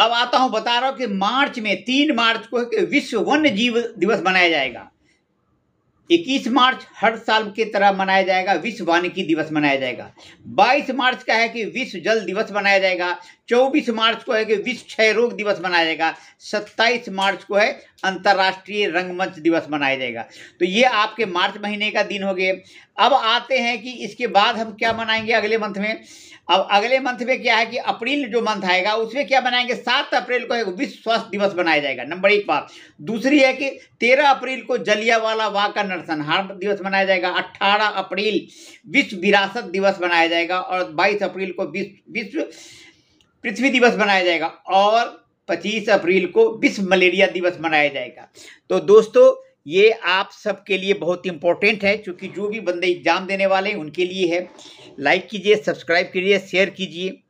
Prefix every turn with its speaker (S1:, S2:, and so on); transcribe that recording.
S1: अब आता हूं बता रहा हूं कि मार्च में तीन मार्च को विश्व वन्य जीव दिवस मनाया जाएगा 21 मार्च हर साल की तरह मनाया जाएगा विश्व वानिकी दिवस मनाया जाएगा 22 मार्च का है कि विश्व जल दिवस मनाया जाएगा 24 मार्च को है कि विश्व क्षय रोग दिवस मनाया जाएगा 27 मार्च को है अंतर्राष्ट्रीय रंगमंच दिवस मनाया जाएगा तो ये आपके मार्च महीने का दिन हो गए अब आते हैं कि इसके बाद हम क्या मनाएंगे अगले मंथ में अब अगले मंथ में क्या है कि अप्रैल जो मंथ आएगा उसमें क्या बनाएंगे सात अप्रैल को विश्व स्वास्थ्य दिवस मनाया जाएगा नंबर एक बात दूसरी है कि तेरह अप्रैल को जलिया वाला वाह का कर संहार दिवस मनाया जाएगा 18 अप्रैल विश्व विरासत दिवस मनाया जाएगा और 22 अप्रैल को विश्व विश्व पृथ्वी दिवस मनाया जाएगा और 25 अप्रैल को विश्व मलेरिया दिवस मनाया जाएगा तो दोस्तों ये आप सबके लिए बहुत इंपॉर्टेंट है क्योंकि जो भी बंदे एग्जाम देने वाले हैं उनके लिए है लाइक कीजिए सब्सक्राइब कीजिए शेयर कीजिए